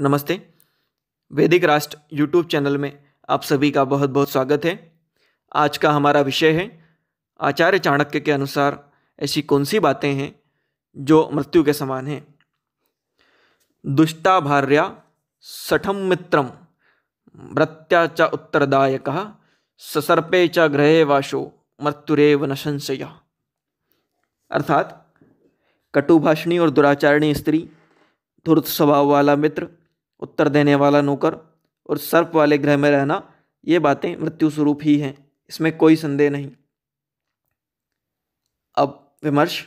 नमस्ते वैदिक Rashtra YouTube channel में आप सभी का बहुत बहुत स्वागत है आज का हमारा विषय है आचार्य चाणक्य के अनुसार ऐसी कौन सी बातें हैं जो मृत्यु के समान हैं दुष्टा भार्या सठम मित्रम व्रत्या च उत्तरदायक ससर्पे च ग्रहे वाशो मृत्युरेव न संशया अर्थात कटुभाषणी और दुराचारिणी स्त्री धूर्त स्वभाव वाला मित्र उत्तर देने वाला नौकर और सर्प वाले ग्रह में रहना ये बातें मृत्यु स्वरूप ही हैं इसमें कोई संदेह नहीं अब विमर्श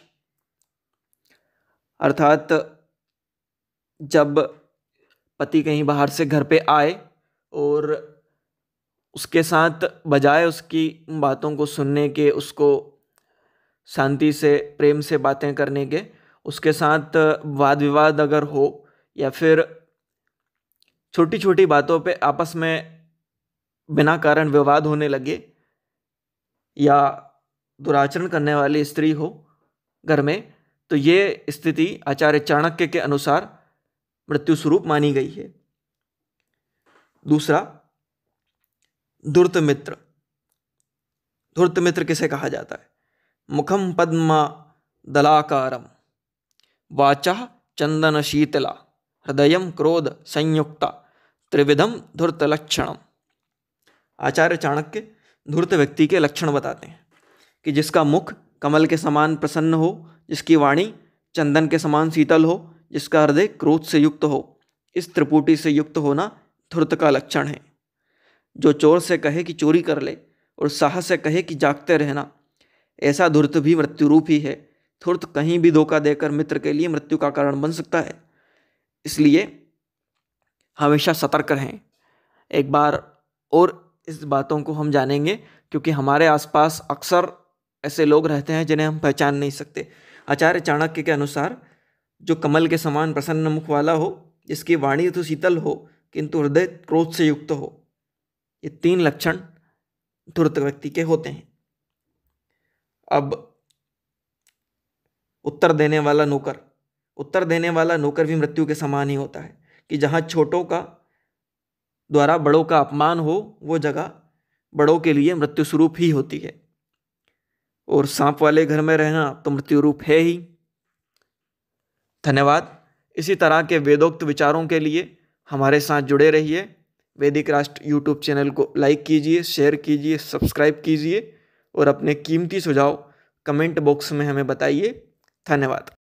अर्थात जब पति कहीं बाहर से घर पे आए और उसके साथ बजाय उसकी बातों को सुनने के उसको शांति से प्रेम से बातें करने के उसके साथ वाद विवाद अगर हो या फिर छोटी छोटी बातों पे आपस में बिना कारण विवाद होने लगे या दुराचरण करने वाली स्त्री हो घर में तो ये स्थिति आचार्य चाणक्य के अनुसार मृत्यु स्वरूप मानी गई है दूसरा धुर्त मित्र धुर्त मित्र किसे कहा जाता है मुखम पद्म दलाकारम वाचा चंदन शीतला हृदय क्रोध संयुक्ता त्रिविधम धूर्त लक्षणम आचार्य चाणक्य धूर्त व्यक्ति के लक्षण बताते हैं कि जिसका मुख कमल के समान प्रसन्न हो जिसकी वाणी चंदन के समान शीतल हो जिसका हृदय क्रोध से युक्त हो इस त्रिपुटी से युक्त होना धूर्त का लक्षण है जो चोर से कहे कि चोरी कर ले और साहस से कहे कि जागते रहना ऐसा धूर्त भी मृत्युरूप ही है धूर्त कहीं भी धोखा देकर मित्र के लिए मृत्यु का कारण बन सकता है इसलिए हमेशा सतर्क रहें एक बार और इस बातों को हम जानेंगे क्योंकि हमारे आसपास अक्सर ऐसे लोग रहते हैं जिन्हें हम पहचान नहीं सकते आचार्य चाणक्य के अनुसार जो कमल के समान प्रसन्न मुख वाला हो जिसकी वाणी तो शीतल हो किंतु हृदय क्रोध से युक्त हो ये तीन लक्षण धूर्त व्यक्ति के होते हैं अब उत्तर देने वाला नौकर उत्तर देने वाला नौकर भी मृत्यु के समान ही होता है कि जहाँ छोटों का द्वारा बड़ों का अपमान हो वो जगह बड़ों के लिए मृत्यु स्वरूप ही होती है और सांप वाले घर में रहना तो मृत्यु रूप है ही धन्यवाद इसी तरह के वेदोक्त विचारों के लिए हमारे साथ जुड़े रहिए वैदिक राष्ट्र यूट्यूब चैनल को लाइक कीजिए शेयर कीजिए सब्सक्राइब कीजिए और अपने कीमती सुझाव कमेंट बॉक्स में हमें बताइए धन्यवाद